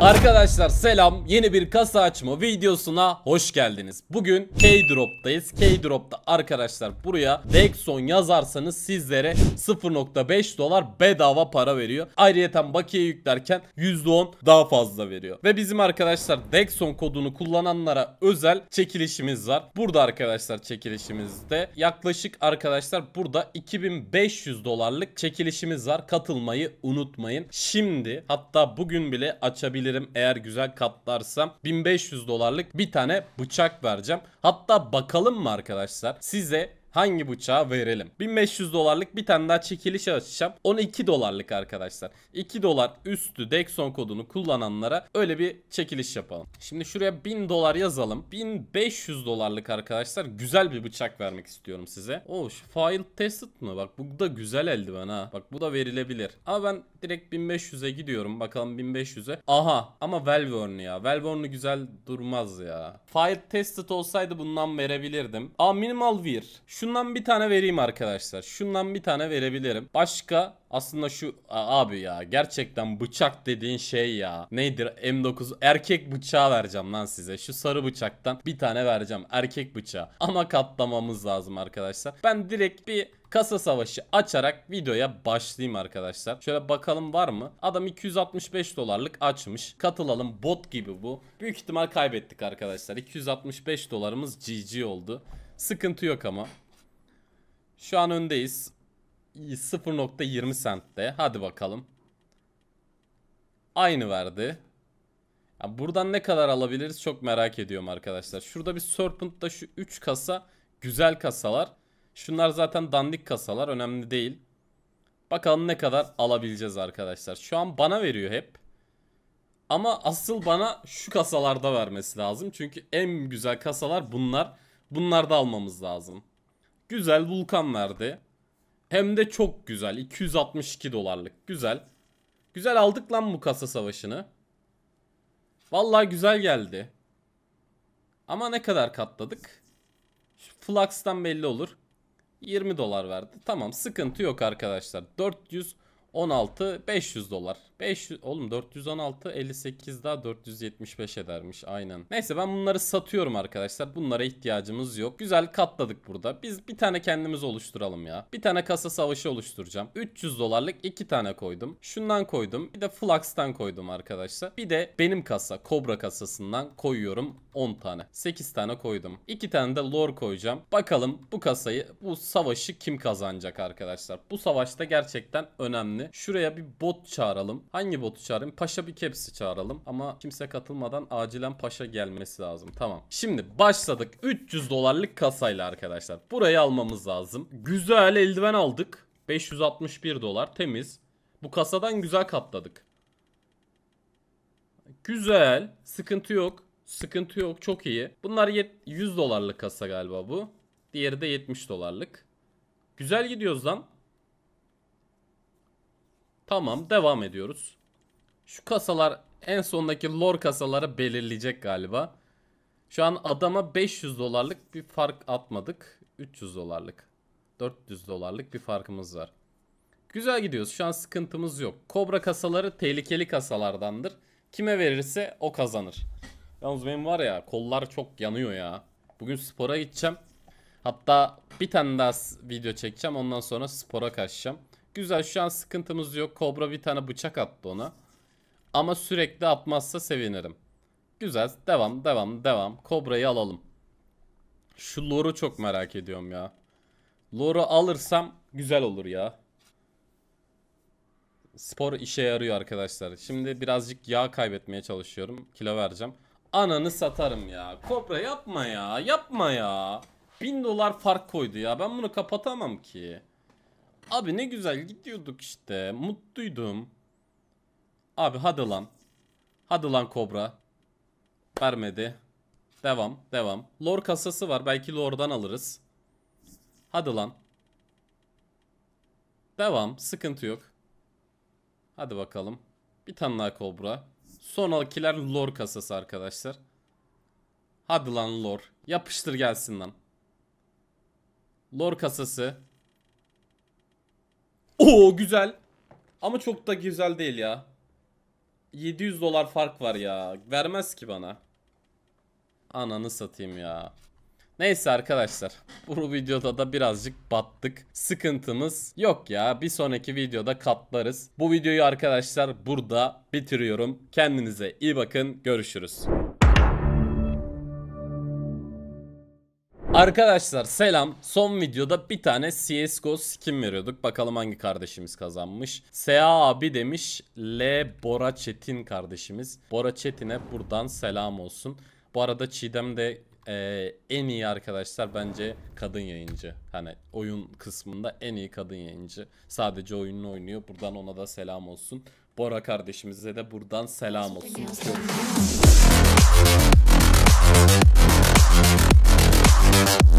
Arkadaşlar selam yeni bir kasa açma videosuna hoş geldiniz. Bugün K-Drop'tayız. K-Drop'ta arkadaşlar buraya Dexon yazarsanız sizlere 0.5 dolar bedava para veriyor. Ayrıca bakiye yüklerken %10 daha fazla veriyor. Ve bizim arkadaşlar Dexon kodunu kullananlara özel çekilişimiz var. Burada arkadaşlar çekilişimizde yaklaşık arkadaşlar burada 2500 dolarlık çekilişimiz var. Katılmayı unutmayın. Şimdi hatta bugün bile açabilirsiniz alabilirim eğer güzel katlarsam. 1500 dolarlık bir tane bıçak vereceğim. Hatta bakalım mı arkadaşlar size hangi bıçağı verelim? 1500 dolarlık bir tane daha çekiliş açacağım. 12 dolarlık arkadaşlar. 2 dolar üstü Dexon kodunu kullananlara öyle bir çekiliş yapalım. Şimdi şuraya 1000 dolar yazalım. 1500 dolarlık arkadaşlar güzel bir bıçak vermek istiyorum size. Oo şu file tested mı? Bak bu da güzel eldiven ha. Bak bu da verilebilir. Ama ben direkt 1500'e gidiyorum. Bakalım 1500'e. Aha ama Valvorn ya. Valvorn'u güzel durmaz ya. Fire tested olsaydı bundan verebilirdim. Aa minimal wear. Şu Şundan bir tane vereyim arkadaşlar. Şundan bir tane verebilirim. Başka aslında şu abi ya gerçekten bıçak dediğin şey ya. Nedir M9 erkek bıçağı vereceğim lan size. Şu sarı bıçaktan bir tane vereceğim erkek bıçağı. Ama katlamamız lazım arkadaşlar. Ben direkt bir kasa savaşı açarak videoya başlayayım arkadaşlar. Şöyle bakalım var mı? Adam 265 dolarlık açmış. Katılalım bot gibi bu. Büyük ihtimal kaybettik arkadaşlar. 265 dolarımız GG oldu. Sıkıntı yok ama. Şu an öndeyiz. 0.20 sentte. Hadi bakalım. Aynı verdi. Yani buradan ne kadar alabiliriz çok merak ediyorum arkadaşlar. Şurada bir Serpent'da şu 3 kasa güzel kasalar. Şunlar zaten dandik kasalar önemli değil. Bakalım ne kadar alabileceğiz arkadaşlar. Şu an bana veriyor hep. Ama asıl bana şu kasalarda vermesi lazım. Çünkü en güzel kasalar bunlar. Bunlarda almamız lazım. Güzel Vulkan verdi. Hem de çok güzel. 262 dolarlık. Güzel. Güzel aldık lan bu kasa savaşını. Vallahi güzel geldi. Ama ne kadar katladık? Şu Flux'tan belli olur. 20 dolar verdi. Tamam sıkıntı yok arkadaşlar. 416 500 dolar. 500 oğlum 416 58 daha 475 edermiş aynen. Neyse ben bunları satıyorum arkadaşlar. Bunlara ihtiyacımız yok. Güzel katladık burada. Biz bir tane kendimiz oluşturalım ya. Bir tane kasa savaşı oluşturacağım. 300 dolarlık iki tane koydum. Şundan koydum. Bir de Flux'tan koydum arkadaşlar. Bir de benim kasa kobra kasasından koyuyorum 10 tane. 8 tane koydum. İki tane de lore koyacağım. Bakalım bu kasayı bu savaşı kim kazanacak arkadaşlar. Bu savaşta gerçekten önemli. Şuraya bir bot çağıralım. Hangi botu çağırayım? Paşa bir kepsi çağıralım. Ama kimse katılmadan acilen paşa gelmesi lazım. Tamam. Şimdi başladık. 300 dolarlık kasayla arkadaşlar. Burayı almamız lazım. Güzel eldiven aldık. 561 dolar temiz. Bu kasadan güzel katladık. Güzel. Sıkıntı yok. Sıkıntı yok. Çok iyi. Bunlar 100 dolarlık kasa galiba bu. Diğeri de 70 dolarlık. Güzel gidiyoruz lan. Tamam devam ediyoruz. Şu kasalar en sondaki lor kasaları belirleyecek galiba. Şu an adama 500 dolarlık bir fark atmadık. 300 dolarlık. 400 dolarlık bir farkımız var. Güzel gidiyoruz. Şu an sıkıntımız yok. Kobra kasaları tehlikeli kasalardandır. Kime verirse o kazanır. Yalnız benim var ya kollar çok yanıyor ya. Bugün spora gideceğim. Hatta bir tane daha video çekeceğim. Ondan sonra spora kaçacağım. Güzel şu an sıkıntımız yok. Kobra bir tane bıçak attı ona. Ama sürekli atmazsa sevinirim. Güzel. Devam, devam, devam. Kobra'yı alalım. Şu loru çok merak ediyorum ya. Loru alırsam güzel olur ya. Spor işe yarıyor arkadaşlar. Şimdi birazcık yağ kaybetmeye çalışıyorum. Kilo vereceğim. Ananı satarım ya. Kobra yapma ya. Yapma ya. 1000 dolar fark koydu ya. Ben bunu kapatamam ki. Abi ne güzel gidiyorduk işte. Mutluydum. Abi hadi lan. Hadi lan kobra. Vermedi. Devam devam. Lor kasası var. Belki lordan alırız. Hadi lan. Devam. Sıkıntı yok. Hadi bakalım. Bir tane daha kobra. Son alkiler lore kasası arkadaşlar. Hadi lan lor Yapıştır gelsin lan. Lor kasası. Oo güzel. Ama çok da güzel değil ya. 700 dolar fark var ya. Vermez ki bana. Ananı satayım ya. Neyse arkadaşlar. Bu videoda da birazcık battık. Sıkıntımız yok ya. Bir sonraki videoda katlarız. Bu videoyu arkadaşlar burada bitiriyorum. Kendinize iyi bakın. Görüşürüz. Arkadaşlar selam. Son videoda bir tane CSGO skin veriyorduk. Bakalım hangi kardeşimiz kazanmış. SA abi demiş. L Bora Çetin kardeşimiz. Bora Çetin'e buradan selam olsun. Bu arada Çiğdem de e, en iyi arkadaşlar bence kadın yayıncı. Hani oyun kısmında en iyi kadın yayıncı. Sadece oyununu oynuyor. Buradan ona da selam olsun. Bora kardeşimize de buradan selam olsun. Thank you.